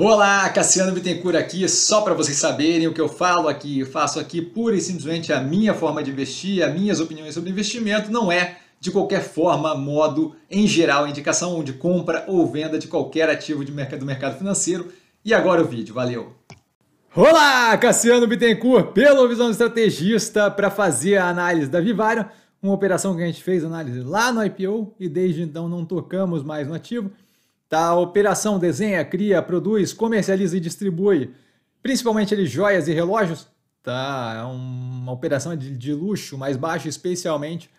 Olá, Cassiano Bittencourt aqui, só para vocês saberem o que eu falo aqui, eu faço aqui pura e simplesmente a minha forma de investir, as minhas opiniões sobre investimento, não é de qualquer forma, modo, em geral, indicação de compra ou venda de qualquer ativo de mercado, do mercado financeiro. E agora o vídeo, valeu! Olá, Cassiano Bittencourt, pelo Visão Estrategista, para fazer a análise da Vivarium, uma operação que a gente fez análise lá no IPO e desde então não tocamos mais no ativo. Tá? A operação desenha, cria, produz, comercializa e distribui, principalmente ele, joias e relógios. Tá? É uma operação de, de luxo mais baixo especialmente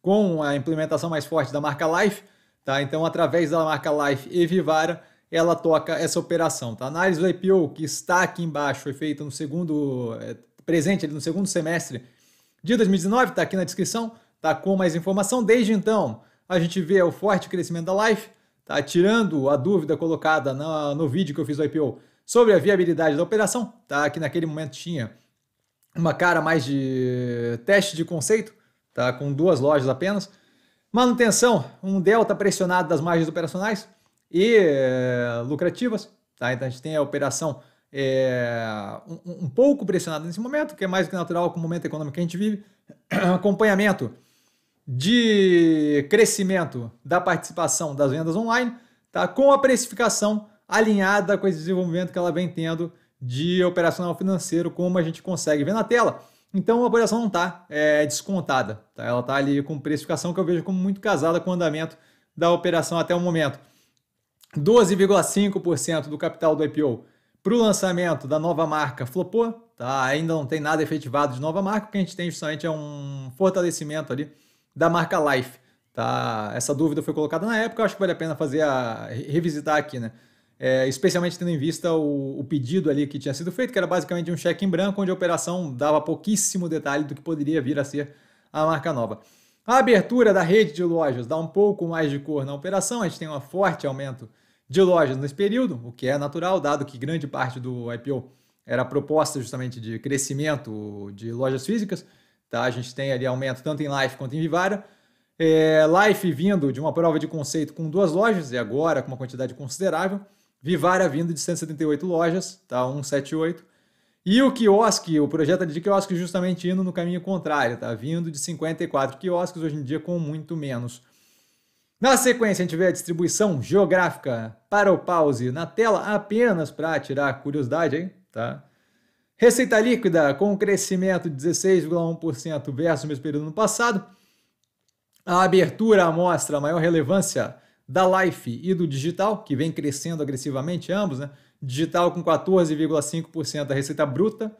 com a implementação mais forte da marca Life. Tá? Então, através da marca Life e Vivara, ela toca essa operação. Tá? A análise do IPO, que está aqui embaixo, foi feita no segundo, é, presente no segundo semestre de 2019, está aqui na descrição, tá com mais informação. Desde então, a gente vê o forte crescimento da Life, Tá? Tirando a dúvida colocada no, no vídeo que eu fiz do IPO sobre a viabilidade da operação, tá? que naquele momento tinha uma cara mais de teste de conceito, tá? com duas lojas apenas. Manutenção, um delta pressionado das margens operacionais e é, lucrativas. Tá? Então a gente tem a operação é, um, um, pouco pressionada nesse momento, que é mais do que natural com o momento econômico que a gente vive. Acompanhamento de crescimento da participação das vendas online, tá? com a precificação alinhada com esse desenvolvimento que ela vem tendo de operacional financeiro, como a gente consegue ver na tela. Então a operação não está é, descontada, tá? ela está ali com precificação que eu vejo como muito casada com o andamento da operação até o momento. 12,5% do capital do IPO para o lançamento da nova marca flopou, tá? ainda não tem nada efetivado de nova marca, o que a gente tem justamente é um fortalecimento ali da marca Life. Tá? Essa dúvida foi colocada na época, eu acho que vale a pena fazer a revisitar aqui, né? É, especialmente tendo em vista o, o, pedido ali que tinha sido feito, que era basicamente um cheque em branco, onde a operação dava pouquíssimo detalhe do que poderia vir a ser a marca nova. A abertura da rede de lojas dá um pouco mais de cor na operação, a gente tem um forte aumento de lojas nesse período, o que é natural, dado que grande parte do IPO era proposta justamente de crescimento de lojas físicas. Tá? A gente tem ali aumento tanto em Life quanto em Vivara. É, Life vindo de uma prova de conceito com duas lojas, e agora com uma quantidade considerável. Vivara vindo de 178 lojas, tá? 178. E o quiosque, o projeto de quiosque justamente indo no caminho contrário, tá? Vindo de 54 quiosques, hoje em dia com muito menos. Na sequência, a gente vê a distribuição geográfica para o pause na tela apenas para tirar curiosidade, hein? Tá? Receita líquida com um crescimento de 16,1% versus o mesmo período no passado. A abertura mostra a maior relevância da Life e do digital, que vem crescendo agressivamente ambos, né? Digital com 14,5% da receita bruta,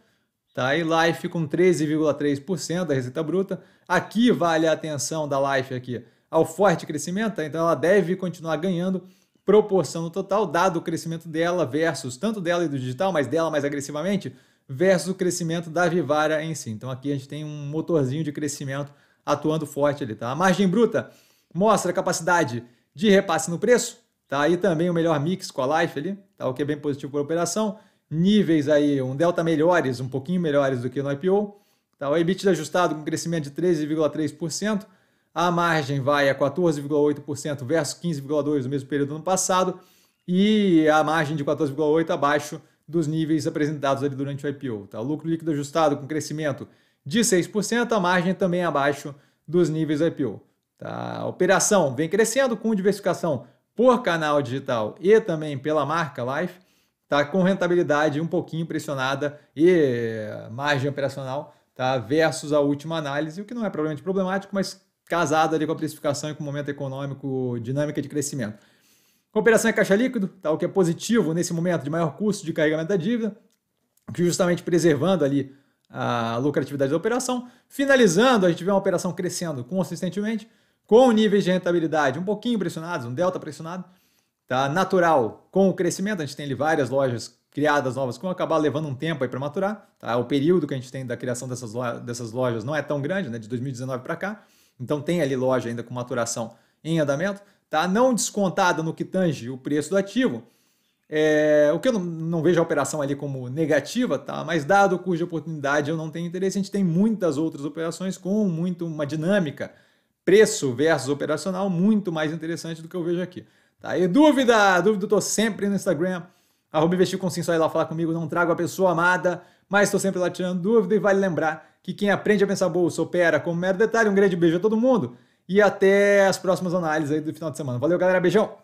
tá? E Life com 13,3% da receita bruta. Aqui vale a atenção da Life aqui ao forte crescimento, tá? então ela deve continuar ganhando proporção no total, dado o crescimento dela versus tanto dela e do digital, mas dela mais agressivamente, versus o crescimento da Vivara em si. Então aqui a gente tem um motorzinho de crescimento atuando forte ali, tá? A margem bruta mostra a capacidade de repasse no preço, tá? E também o melhor mix com a Life ali, tá? O que é bem positivo para a operação. Níveis aí, um delta melhores, um pouquinho melhores do que no IPO. Tá? O EBITDA ajustado com crescimento de 13,3%. A margem vai a 14,8% versus 15,2% no mesmo período do ano passado. E a margem de 14,8% abaixo dos níveis apresentados ali durante o IPO. Tá? O lucro líquido ajustado com crescimento de 6%, a margem também abaixo dos níveis do IPO. Tá? A operação vem crescendo com diversificação por canal digital e também pela marca Life, tá? com rentabilidade um pouquinho pressionada e margem operacional tá? versus a última análise, o que não é provavelmente problemático, mas casado ali com a precificação e com o momento econômico, dinâmica de crescimento. Operação em caixa líquido, tá? o que é positivo nesse momento de maior custo de carregamento da dívida, justamente preservando ali a lucratividade da operação. Finalizando, a gente vê uma operação crescendo consistentemente, com níveis de rentabilidade um pouquinho pressionados, um delta pressionado, tá? natural com o crescimento. A gente tem ali várias lojas criadas novas que vão acabar levando um tempo para maturar. Tá? O período que a gente tem da criação dessas, lojas, dessas lojas não é tão grande, né? de 2019 para cá. Então tem ali loja ainda com maturação em andamento tá? não descontada no que tange o preço do ativo, é, o que eu não, não, vejo a operação ali como negativa, tá? mas dado o custo de oportunidade eu não tenho interesse, a gente tem muitas outras operações com muito uma dinâmica preço versus operacional muito mais interessante do que eu vejo aqui. Tá? E dúvida, dúvida, estou sempre no Instagram, arroba investir com sim, só ir lá falar comigo, não trago a pessoa amada, mas estou sempre lá tirando dúvida e vale lembrar que quem aprende a pensar bolsa opera como mero detalhe. Um grande beijo a todo mundo e até as próximas análises aí do final de semana. Valeu, galera. Beijão!